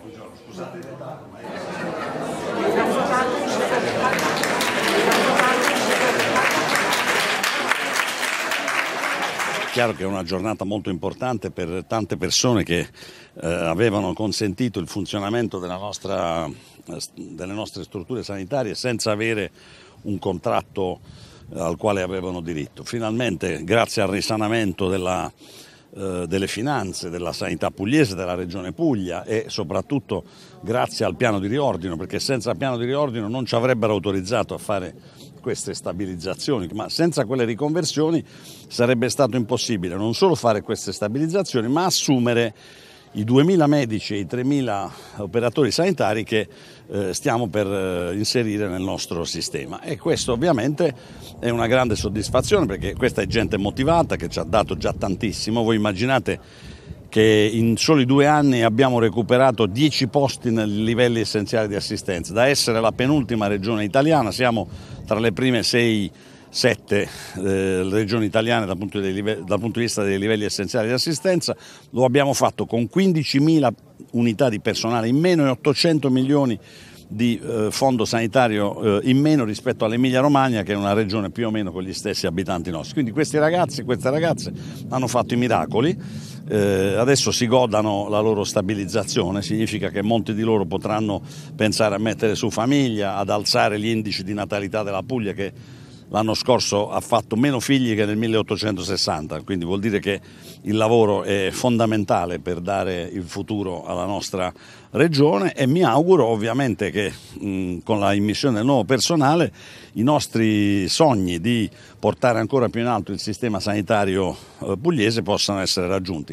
Buongiorno, scusate il ritardo, Chiaro che è una giornata molto importante per tante persone che eh, avevano consentito il funzionamento nostra, delle nostre strutture sanitarie senza avere un contratto eh, al quale avevano diritto. Finalmente, grazie al risanamento della, eh, delle finanze, della sanità pugliese, della regione Puglia e soprattutto grazie al piano di riordino, perché senza piano di riordino non ci avrebbero autorizzato a fare queste stabilizzazioni, ma senza quelle riconversioni sarebbe stato impossibile non solo fare queste stabilizzazioni, ma assumere i 2.000 medici e i 3.000 operatori sanitari che eh, stiamo per eh, inserire nel nostro sistema e questo ovviamente è una grande soddisfazione perché questa è gente motivata che ci ha dato già tantissimo, voi immaginate che in soli due anni abbiamo recuperato 10 posti nei livelli essenziali di assistenza, da essere la penultima regione italiana siamo tra le prime sei sette eh, regioni italiane dal punto, live- dal punto, di vista dei livelli essenziali di assistenza, lo abbiamo fatto con 15.000 unità di personale in meno e 800 milioni di eh, fondo sanitario eh, in meno rispetto all'Emilia Romagna che è una regione più o meno con gli stessi abitanti nostri. Quindi questi ragazzi e queste ragazze hanno fatto i miracoli, eh, adesso si godano la loro stabilizzazione, significa che molti di loro potranno pensare a mettere su famiglia, ad alzare gli indici di natalità della Puglia che l'anno scorso ha fatto meno figli che nel 1860, quindi vuol dire che il lavoro è fondamentale per dare il futuro alla nostra regione e mi auguro ovviamente che mh, con la immissione del nuovo personale i nostri sogni di portare ancora più in alto il sistema sanitario eh, pugliese possano essere raggiunti.